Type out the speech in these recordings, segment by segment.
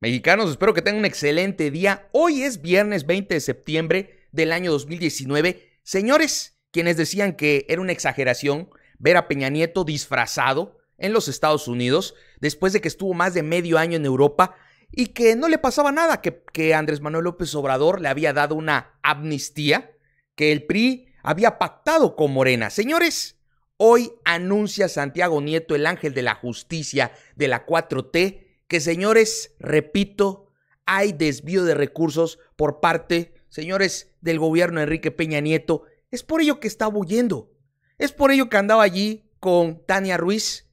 Mexicanos, espero que tengan un excelente día. Hoy es viernes 20 de septiembre del año 2019. Señores, quienes decían que era una exageración ver a Peña Nieto disfrazado en los Estados Unidos después de que estuvo más de medio año en Europa y que no le pasaba nada, que, Andrés Manuel López Obrador le había dado una amnistía, que el PRI había pactado con Morena. Señores, hoy anuncia Santiago Nieto, el ángel de la justicia de la 4T, que señores, repito, hay desvío de recursos por parte, señores, del gobierno de Enrique Peña Nieto. Es por ello que estaba huyendo. Es por ello que andaba allí con Tania Ruiz,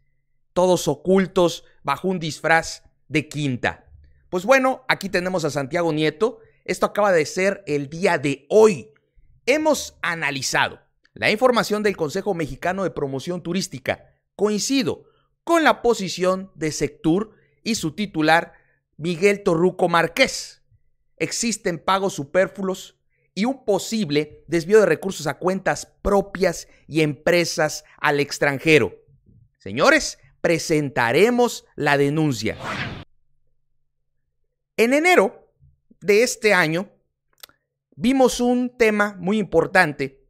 todos ocultos bajo un disfraz de quinta. Pues bueno, aquí tenemos a Santiago Nieto. Esto acaba de ser el día de hoy. Hemos analizado la información del Consejo Mexicano de Promoción Turística. Coincido con la posición de Sectur y su titular, Miguel Torruco Márquez. Existen pagos superfluos y un posible desvío de recursos a cuentas propias y empresas al extranjero. Señores, presentaremos la denuncia. En enero de este año vimos un tema muy importante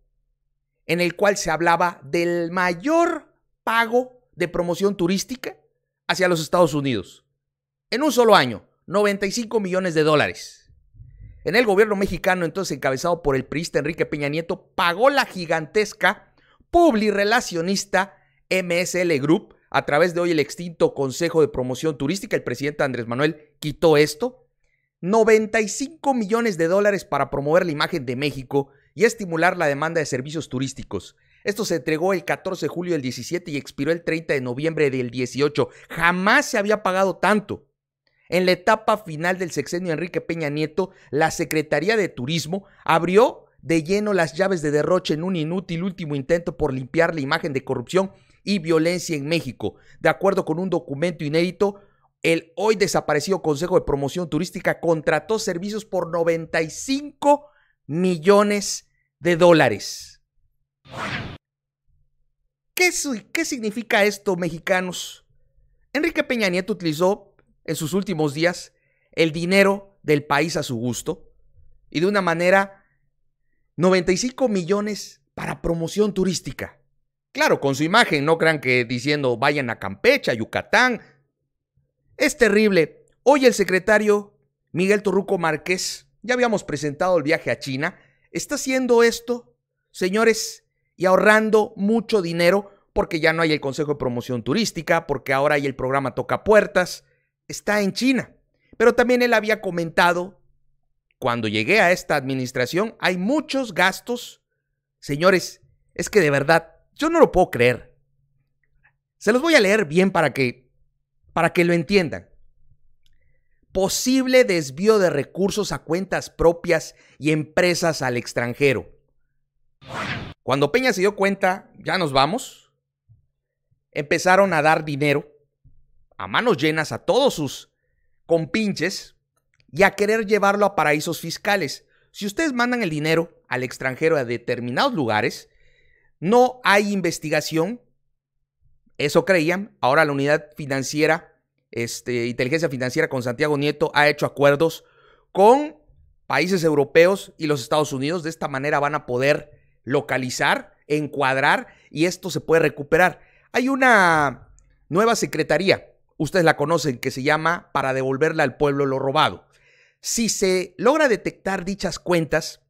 en el cual se hablaba del mayor pago de promoción turística hacia los Estados Unidos. En un solo año, 95 millones de dólares. En el gobierno mexicano, entonces encabezado por el priista Enrique Peña Nieto, pagó la gigantesca publirelacionista MSL Group a través de hoy el extinto Consejo de Promoción Turística. El presidente Andrés Manuel quitó esto. 95 millones de dólares para promover la imagen de México y estimular la demanda de servicios turísticos. Esto se entregó el 14 de julio del 17 y expiró el 30 de noviembre del 18. Jamás se había pagado tanto. En la etapa final del sexenio Enrique Peña Nieto, la Secretaría de Turismo abrió de lleno las llaves de derroche en un inútil último intento por limpiar la imagen de corrupción y violencia en México. De acuerdo con un documento inédito, el hoy desaparecido Consejo de Promoción Turística contrató servicios por 95 millones de dólares. ¿Qué, significa esto, mexicanos? Enrique Peña Nieto utilizó en sus últimos días el dinero del país a su gusto y de una manera 95 millones para promoción turística. Claro, con su imagen, no crean que diciendo vayan a Campeche, Yucatán. Es terrible. Hoy el secretario Miguel Torruco Márquez, ya habíamos presentado el viaje a China, está haciendo esto, señores, y ahorrando mucho dinero porque ya no hay el Consejo de Promoción Turística, porque ahora hay el programa Toca Puertas, está en China. Pero también él había comentado, cuando llegué a esta administración, hay muchos gastos. Señores, es que de verdad, yo no lo puedo creer. Se los voy a leer bien para que, para que lo entiendan. Posible desvío de recursos a cuentas propias y empresas al extranjero. Cuando Peña se dio cuenta, ya nos vamos, empezaron a dar dinero a manos llenas a todos sus compinches y a querer llevarlo a paraísos fiscales. Si ustedes mandan el dinero al extranjero a determinados lugares, no hay investigación. Eso creían. Ahora la unidad financiera, este, inteligencia financiera con Santiago Nieto ha hecho acuerdos con países europeos y los Estados Unidos. De esta manera van a poder localizar, encuadrar y esto se puede recuperar. Hay una nueva secretaría, ustedes la conocen, que se llama para devolverle al pueblo lo robado. Si se logra detectar dichas cuentas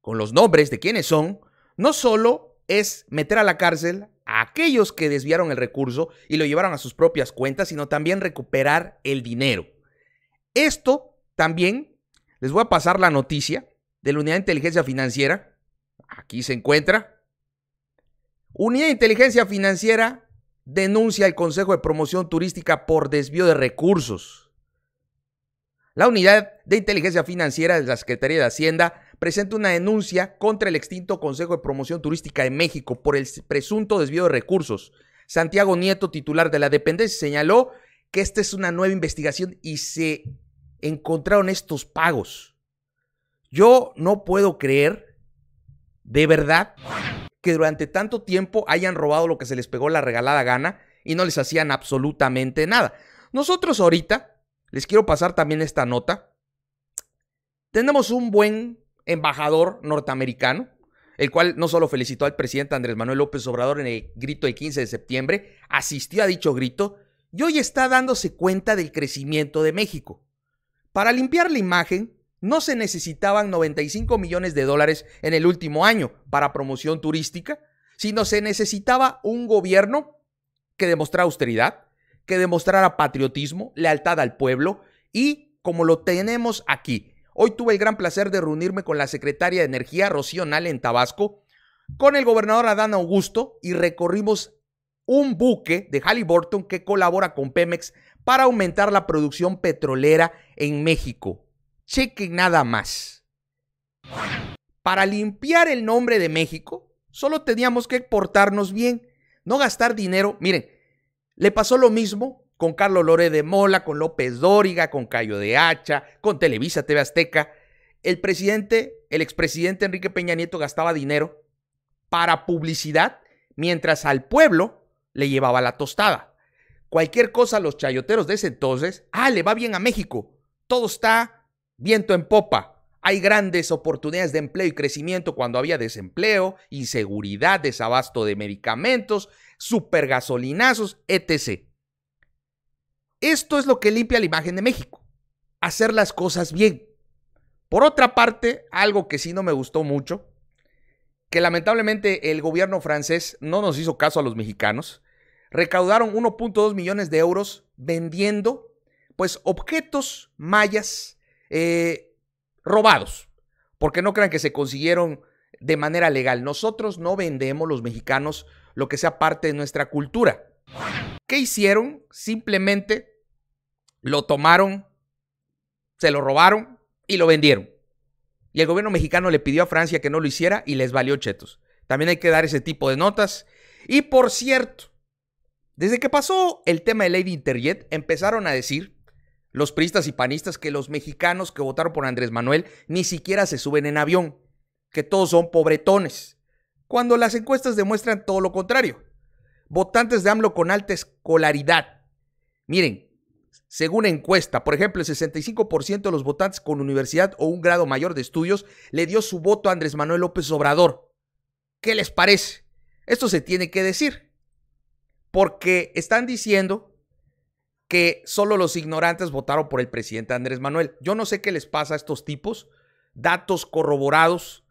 con los nombres de quienes son, no solo es meter a la cárcel a aquellos que desviaron el recurso y lo llevaron a sus propias cuentas, sino también recuperar el dinero. Esto también, les voy a pasar la noticia de la Unidad de Inteligencia Financiera. Aquí se encuentra. Unidad de Inteligencia Financiera denuncia al Consejo de Promoción Turística por desvío de recursos. La Unidad de Inteligencia Financiera de la Secretaría de Hacienda presenta una denuncia contra el extinto Consejo de Promoción Turística de México por el presunto desvío de recursos. Santiago Nieto, titular de la dependencia, señaló que esta es una nueva investigación y se encontraron estos pagos. Yo no puedo creer, de verdad, que durante tanto tiempo hayan robado lo que se les pegó la regalada gana y no les hacían absolutamente nada. Nosotros ahorita, les quiero pasar también esta nota, tenemos un buen embajador norteamericano, el cual no solo felicitó al presidente Andrés Manuel López Obrador en el grito del 15 de septiembre, asistió a dicho grito y hoy está dándose cuenta del crecimiento de México. Para limpiar la imagen, no se necesitaban 95 millones de dólares en el último año para promoción turística, sino se necesitaba un gobierno que demostrara austeridad, que demostrara patriotismo, lealtad al pueblo y como lo tenemos aquí. Hoy tuve el gran placer de reunirme con la secretaria de Energía, Rocío Nal en Tabasco, con el gobernador Adán Augusto y recorrimos un buque de Halliburton que colabora con Pemex para aumentar la producción petrolera en México. Chequen nada más. Para limpiar el nombre de México, solo teníamos que portarnos bien, no gastar dinero. Miren, le pasó lo mismo con Carlos Lore de Mola, con López Dóriga, con Cayo de Hacha, con Televisa, TV Azteca. El presidente, el expresidente Enrique Peña Nieto gastaba dinero para publicidad, mientras al pueblo le llevaba la tostada. Cualquier cosa los chayoteros de ese entonces, ah, le va bien a México, todo está viento en popa. Hay grandes oportunidades de empleo y crecimiento cuando había desempleo, inseguridad, desabasto de medicamentos, supergasolinazos, etc. Esto es lo que limpia la imagen de México. Hacer las cosas bien. Por otra parte, algo que sí no me gustó mucho, que lamentablemente el gobierno francés no nos hizo caso a los mexicanos, recaudaron 1.2 millones de euros vendiendo pues objetos mayas eh, robados, porque no crean que se consiguieron de manera legal. Nosotros no vendemos los mexicanos lo que sea parte de nuestra cultura. ¿Qué hicieron? Simplemente lo tomaron, se lo robaron y lo vendieron. Y el gobierno mexicano le pidió a Francia que no lo hiciera y les valió chetos. También hay que dar ese tipo de notas. Y por cierto, desde que pasó el tema de Lady Interjet, empezaron a decir los priistas y panistas que los mexicanos que votaron por Andrés Manuel ni siquiera se suben en avión, que todos son pobretones, cuando las encuestas demuestran todo lo contrario. Votantes de AMLO con alta escolaridad. Miren, según encuesta, por ejemplo, el 65% de los votantes con universidad o un grado mayor de estudios le dio su voto a Andrés Manuel López Obrador. ¿Qué les parece? Esto se tiene que decir, porque están diciendo que solo los ignorantes votaron por el presidente Andrés Manuel. Yo no sé qué les pasa a estos tipos. Datos corroborados.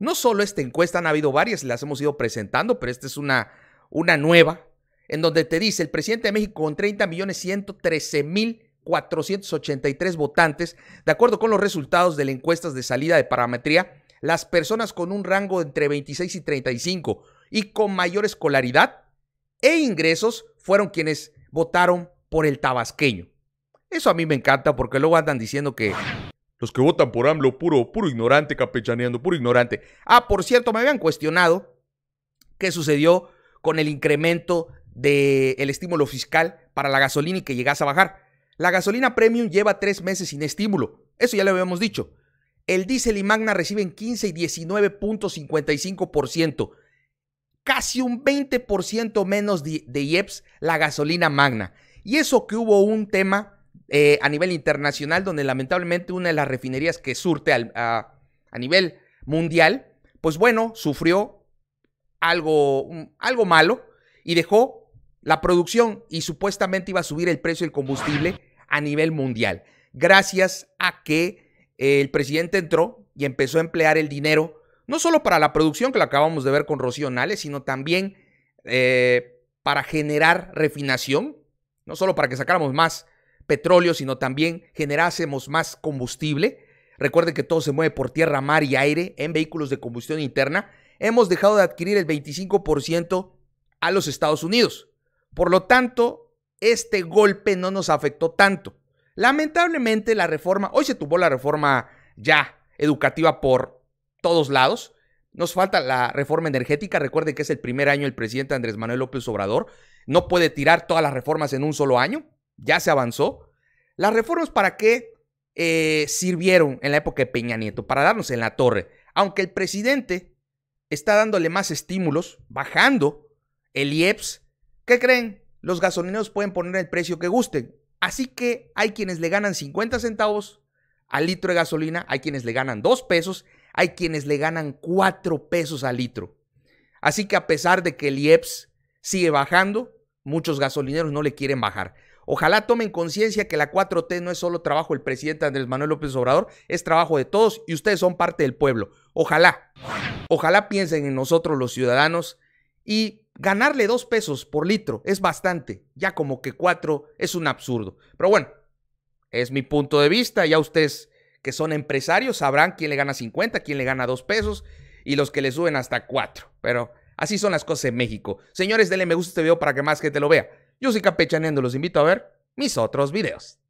No solo esta encuesta, han habido varias, las hemos ido presentando, pero esta es una, una nueva, en donde te dice el presidente de México con 30 millones 113 mil 483 votantes, de acuerdo con los resultados de la encuestas de salida de parametría, las personas con un rango entre 26 y 35 y con mayor escolaridad e ingresos fueron quienes votaron por el tabasqueño. Eso a mí me encanta porque luego andan diciendo que los que votan por AMLO, puro, puro ignorante capechaneando, puro ignorante. Ah, por cierto, me habían cuestionado qué sucedió con el incremento del el estímulo fiscal para la gasolina y que llegase a bajar. La gasolina premium lleva tres meses sin estímulo. Eso ya lo habíamos dicho. El diésel y magna reciben 15 y 19.55%. Casi un 20% menos de IEPS la gasolina magna. Y eso que hubo un tema eh, a nivel internacional donde lamentablemente una de las refinerías que surte a, nivel mundial, pues bueno, sufrió algo, algo malo y dejó la producción y supuestamente iba a subir el precio del combustible a nivel mundial, gracias a que el presidente entró y empezó a emplear el dinero, no solo para la producción, que lo acabamos de ver con Rocío sino también eh, para generar refinación, no solo para que sacáramos más petróleo, sino también generásemos más combustible. recuerde que todo se mueve por tierra, mar y aire en vehículos de combustión interna. Hemos dejado de adquirir el 25% a los Estados Unidos. Por lo tanto, este golpe no nos afectó tanto. Lamentablemente la reforma, hoy se tuvo la reforma ya educativa por todos lados. Nos falta la reforma energética. recuerde que es el primer año el presidente Andrés Manuel López Obrador no puede tirar todas las reformas en un solo año, ya se avanzó. Las reformas para qué eh, sirvieron en la época de Peña Nieto, para darnos en la torre. Aunque el presidente está dándole más estímulos, bajando el IEPS, ¿qué creen? Los gasolineros pueden poner el precio que gusten. Así que hay quienes le ganan 50 centavos al litro de gasolina, hay quienes le ganan 2 pesos, hay quienes le ganan 4 pesos al litro. Así que a pesar de que el IEPS sigue bajando, Muchos gasolineros no le quieren bajar. Ojalá tomen conciencia que la 4T no es solo trabajo del presidente Andrés Manuel López Obrador, es trabajo de todos y ustedes son parte del pueblo. Ojalá, ojalá piensen en nosotros los ciudadanos y ganarle dos pesos por litro es bastante, ya como que cuatro es un absurdo. Pero bueno, es mi punto de vista, ya ustedes que son empresarios sabrán quién le gana 50, quién le gana dos pesos y los que le suben hasta cuatro. Pero Así son las cosas en México. Señores, denle me gusta a este video para que más gente lo vea. Yo soy Capechanendo, los invito a ver mis otros videos.